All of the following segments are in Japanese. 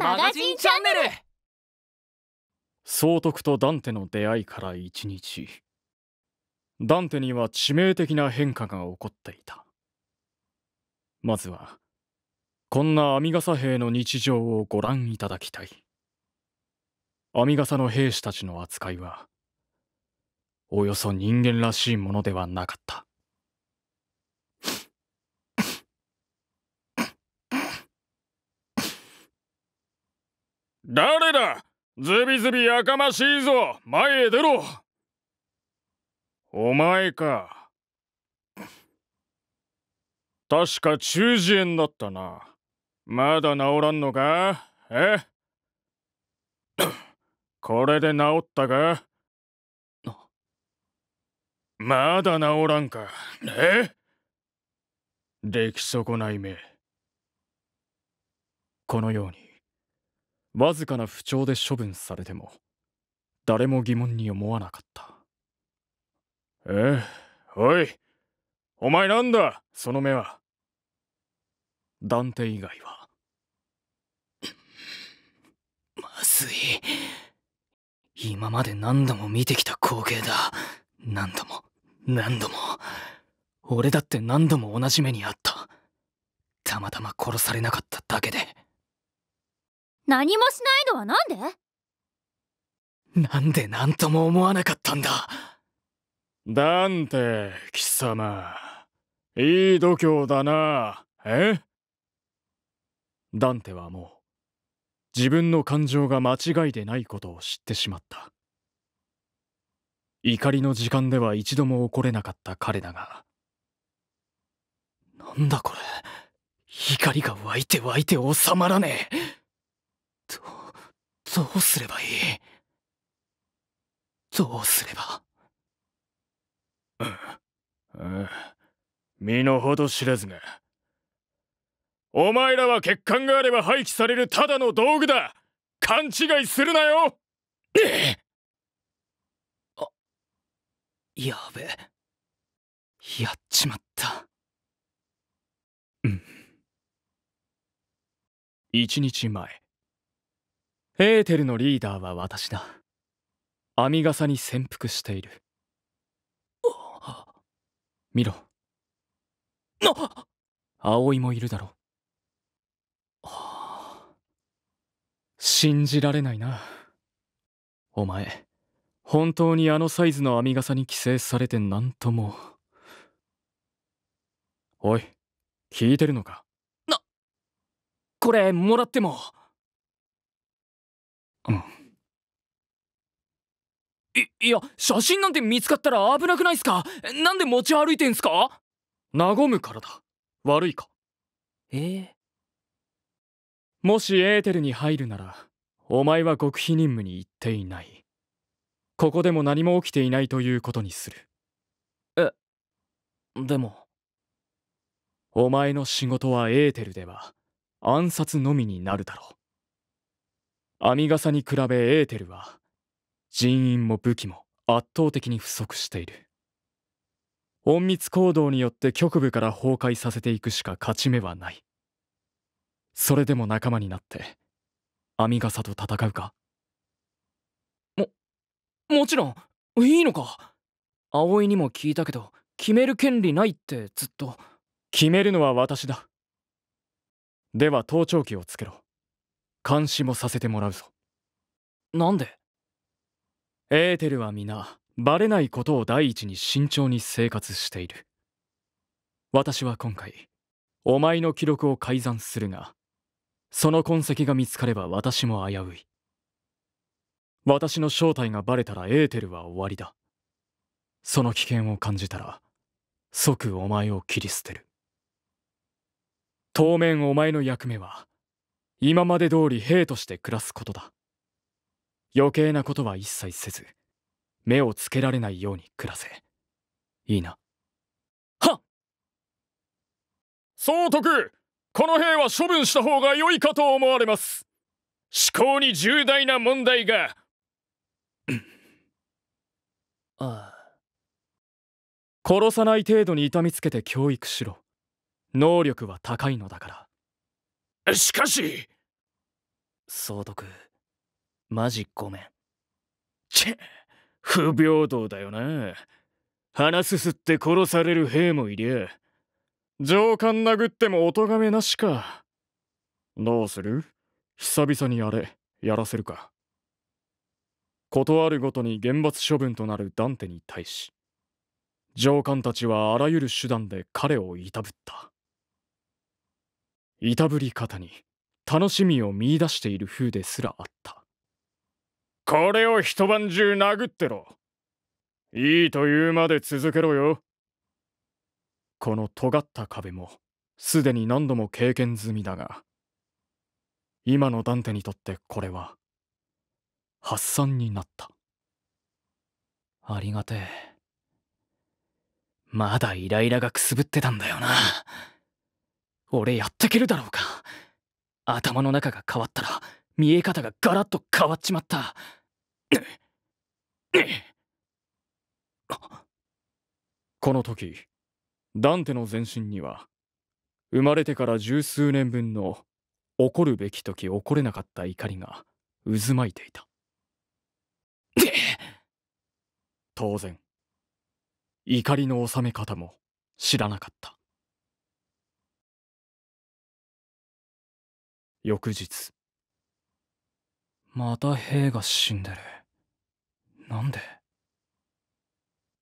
マガジンチャンネル総督とダンテの出会いから1日ダンテには致命的な変化が起こっていたまずはこんなアミガサ兵の日常をご覧いただきたいアミガサの兵士たちの扱いはおよそ人間らしいものではなかった誰だズビズビやかましいぞ前へ出ろお前か。確か中耳炎だったな。まだ治らんのかえ これで治ったかまだ治らんか。え出来損ない目。このように。わずかな不調で処分されても誰も疑問に思わなかったええおいお前なんだその目は断定以外は まずい今まで何度も見てきた光景だ何度も何度も俺だって何度も同じ目にあったたまたま殺されなかっただけで。何もしないのはなんでなんで何とも思わなかったんだダンテ貴様いい度胸だなえダンテはもう自分の感情が間違いでないことを知ってしまった怒りの時間では一度も怒れなかった彼だがなんだこれ怒りが湧いて湧いて収まらねえどうすればいいどうすれば身の程知れずがお前らは欠陥があれば廃棄されるただの道具だ勘違いするなよあやべやっちまったうん一日前エーテルのリーダーは私だ編み笠に潜伏している見ろな葵もいるだろう信じられないなお前本当にあのサイズの編み笠に寄生されて何ともおい聞いてるのかなこれもらってもうんいいや写真なんて見つかったら危なくないっすかなんで持ち歩いてんすか和むからだ悪いかええもしエーテルに入るならお前は極秘任務に行っていないここでも何も起きていないということにするえでもお前の仕事はエーテルでは暗殺のみになるだろう網笠に比べエーテルは人員も武器も圧倒的に不足している隠密行動によって局部から崩壊させていくしか勝ち目はないそれでも仲間になってガ笠と戦うかももちろんいいのか葵にも聞いたけど決める権利ないってずっと決めるのは私だでは盗聴器をつけろ監視もさせてもらうぞなんでエーテルは皆バレないことを第一に慎重に生活している私は今回お前の記録を改ざんするがその痕跡が見つかれば私も危うい私の正体がバレたらエーテルは終わりだその危険を感じたら即お前を切り捨てる当面お前の役目は今まで通り兵として暮らすことだ余計なことは一切せず目をつけられないように暮らせいいなはっ総督この兵は処分した方が良いかと思われます思考に重大な問題がああ殺さない程度に痛みつけて教育しろ能力は高いのだからしかし総督マジごめんチェ不平等だよな鼻すすって殺される兵もいりゃ上官殴ってもお咎めなしかどうする久々にあれやらせるか断るごとに厳罰処分となるダンテに対し上官たちはあらゆる手段で彼をいたぶったいたぶり方に楽しみを見いだしている風ですらあったこれを一晩中殴ってろいいというまで続けろよこの尖った壁もすでに何度も経験済みだが今のダンテにとってこれは発散になったありがてえまだイライラがくすぶってたんだよな俺やってけるだろうか頭の中が変わったら見え方がガラッと変わっちまったこの時ダンテの全身には生まれてから十数年分の起こるべき時起これなかった怒りが渦巻いていた当然怒りの収め方も知らなかった翌日また兵が死んでるなんで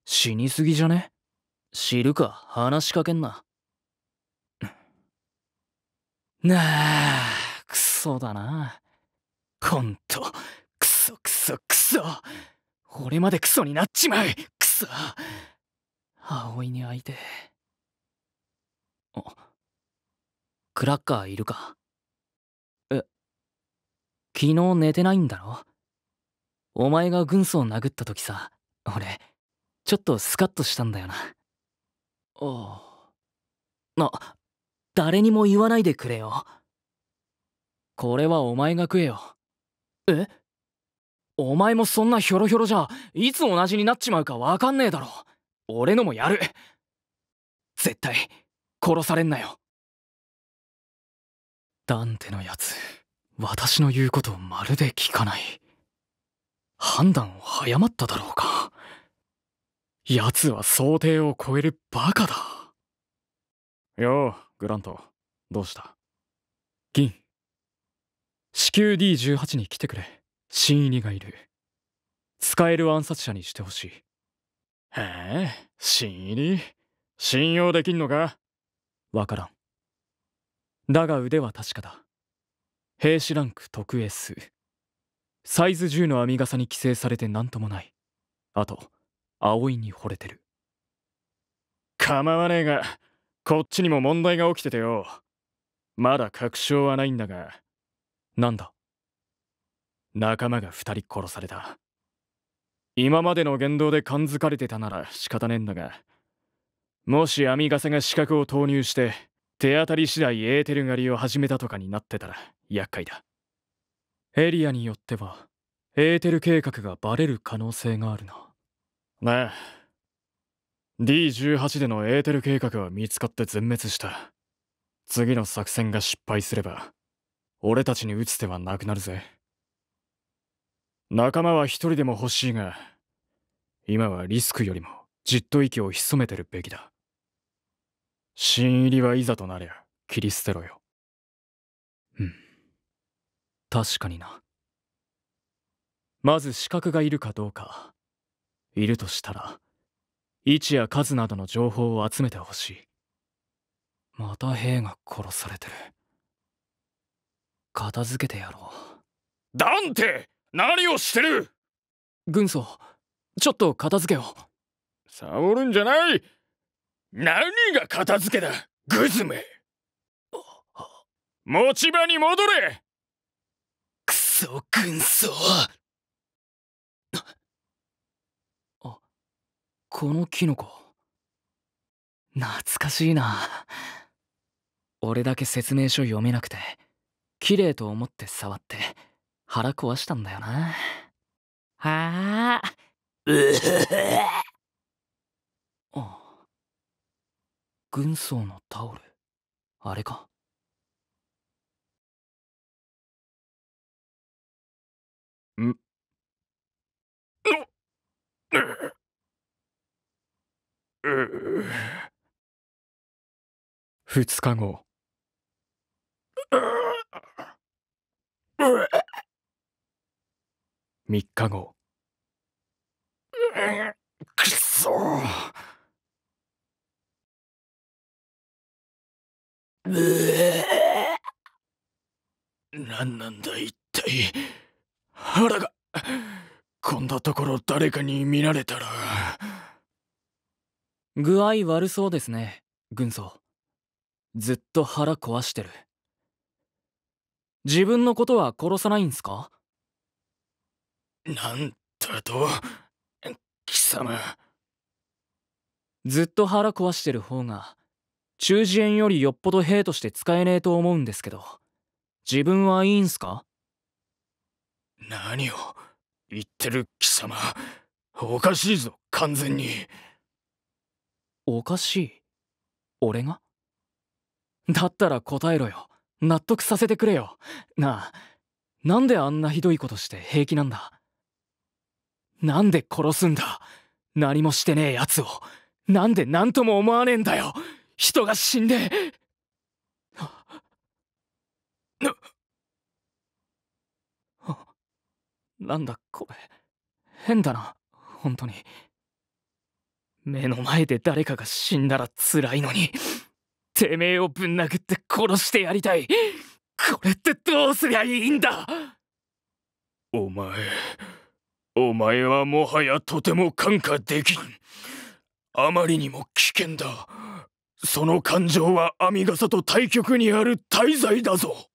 死にすぎじゃね知るか話しかけんななあクソだなほントクソクソクソ俺までクソになっちまうクソ葵に会いてあクラッカーいるか昨日寝てないんだろお前が軍曹を殴った時さ俺ちょっとスカッとしたんだよなああ誰にも言わないでくれよこれはお前が食えよえお前もそんなヒョロヒョロじゃいつ同じになっちまうかわかんねえだろ俺のもやる絶対殺されんなよダンテのやつ私の言うことをまるで聞かない判断を早まっただろうか奴は想定を超えるバカだようグラントどうした銀至急 D18 に来てくれ新入りがいる使える暗殺者にしてほしいへえ新入り信用できんのかわからんだが腕は確かだ兵士ランク特 S サイズ10の編み傘に規制されて何ともないあと葵に惚れてる構わねえがこっちにも問題が起きててよまだ確証はないんだがなんだ仲間が2人殺された今までの言動で感づかれてたなら仕方ねえんだがもし編み傘が資格を投入して手当たり次第エーテル狩りを始めたとかになってたら厄介だエリアによってはエーテル計画がバレる可能性があるなねえ D18 でのエーテル計画は見つかって全滅した次の作戦が失敗すれば俺たちに打つ手はなくなるぜ仲間は一人でも欲しいが今はリスクよりもじっと息を潜めてるべきだ新入りはいざとなりゃ切り捨てろようん確かになまず資格がいるかどうかいるとしたら位置や数などの情報を集めてほしいまた兵が殺されてる片付けてやろうダンテ何をしてる軍曹ちょっと片付けをサるんじゃない何が片付けだグズメ持ち場に戻れそ軍曹あこのキノコ懐かしいな俺だけ説明書読めなくて綺麗と思って触って腹壊したんだよなはあうあ軍曹のタオルあれかん日後三日後くそ何なんだ一体。腹がこんなところ誰かに見られたら具合悪そうですね軍曹ずっと腹壊してる自分のことは殺さないんすかなんだと貴様ずっと腹壊してる方が中耳炎よりよっぽど兵として使えねえと思うんですけど自分はいいんすか何を言ってる貴様おかしいぞ完全におかしい俺がだったら答えろよ納得させてくれよなあなんであんなひどいことして平気なんだなんで殺すんだ何もしてねえやつをなんで何とも思わねえんだよ人が死んでななんだこれ変だな本当に目の前で誰かが死んだら辛いのにてめえをぶん殴って殺してやりたいこれってどうすりゃいいんだお前お前はもはやとても感化できんあまりにも危険だその感情は編笠と対極にある大罪だぞ